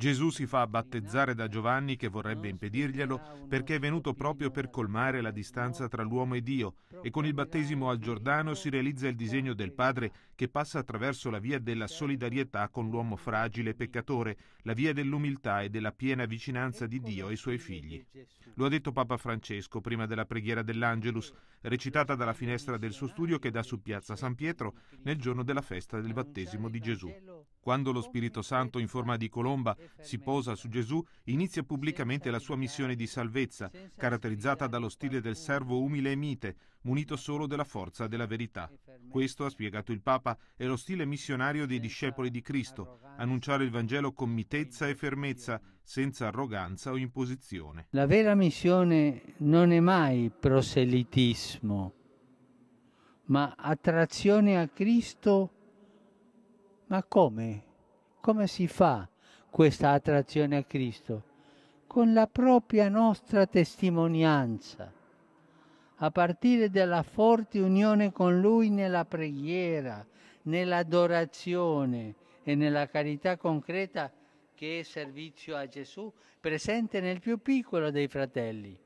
Gesù si fa battezzare da Giovanni che vorrebbe impedirglielo perché è venuto proprio per colmare la distanza tra l'uomo e Dio e con il battesimo al Giordano si realizza il disegno del Padre che passa attraverso la via della solidarietà con l'uomo fragile e peccatore, la via dell'umiltà e della piena vicinanza di Dio ai suoi figli. Lo ha detto Papa Francesco prima della preghiera dell'Angelus, recitata dalla finestra del suo studio che dà su piazza San Pietro nel giorno della festa del battesimo di Gesù. Quando lo Spirito Santo in forma di colomba si posa su Gesù, inizia pubblicamente la sua missione di salvezza, caratterizzata dallo stile del servo umile e mite, munito solo della forza della verità. Questo, ha spiegato il Papa, è lo stile missionario dei discepoli di Cristo, annunciare il Vangelo con mitezza e fermezza, senza arroganza o imposizione. La vera missione non è mai proselitismo, ma attrazione a Cristo ma come? Come si fa questa attrazione a Cristo? Con la propria nostra testimonianza, a partire dalla forte unione con Lui nella preghiera, nell'adorazione e nella carità concreta che è servizio a Gesù, presente nel più piccolo dei fratelli.